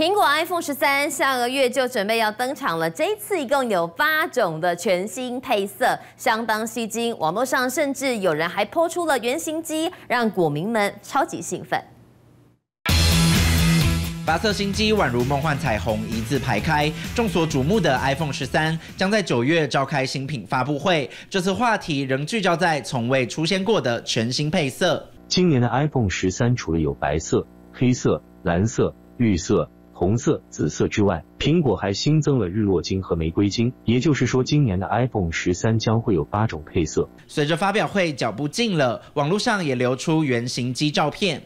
苹果 iPhone 十三下个月就准备要登场了，这次一共有八种的全新配色，相当吸睛。网络上甚至有人还抛出了原型机，让股民们超级兴奋。八色新机宛如梦幻彩虹，一字排开。众所瞩目的 iPhone 十三将在九月召开新品发布会，这次话题仍聚焦在从未出现过的全新配色。今年的 iPhone 十三除了有白色、黑色、蓝色、绿色，红色、紫色之外，苹果还新增了日落金和玫瑰金。也就是说，今年的 iPhone 十三将会有八种配色。随着发表会脚步近了，网络上也流出原型机照片。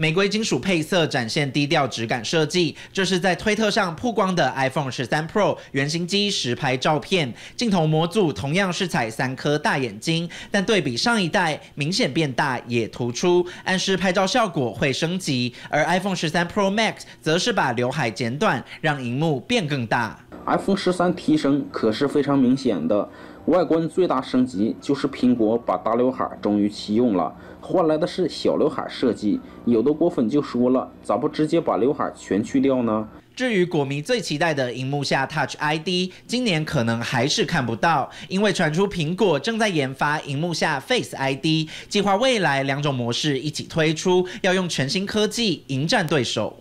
玫瑰金属配色展现低调质感设计，这是在推特上曝光的 iPhone 十三 Pro 原型机实拍照片。镜头模组同样是采三颗大眼睛，但对比上一代明显变大也突出，暗示拍照效果会升级。而 iPhone 十三 Pro Max 则是把刘海剪短，让荧幕变更大。iPhone 十三提升可是非常明显的，外观最大升级就是苹果把大刘海终于启用了，换来的是小刘海设计。有的果粉就说了，咋不直接把刘海全去掉呢？至于果迷最期待的荧幕下 Touch ID，今年可能还是看不到，因为传出苹果正在研发荧幕下 Face ID，计划未来两种模式一起推出，要用全新科技迎战对手。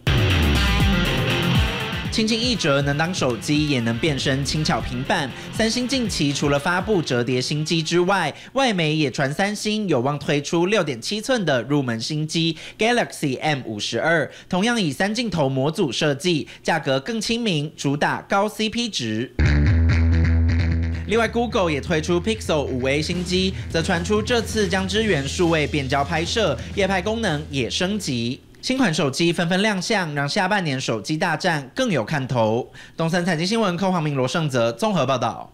轻轻一折，能当手机，也能变身轻巧平板。三星近期除了发布折叠新机之外，外媒也传三星有望推出六点七寸的入门新机 Galaxy M 五十二，同样以三镜头模组设计，价格更亲民，主打高 CP 值。另外，Google 也推出 Pixel 五 A 新机，则传出这次将支援数位变焦拍摄，夜拍功能也升级。新款手机纷纷亮相，让下半年手机大战更有看头。东森财经新闻客黄明、罗盛泽综合报道。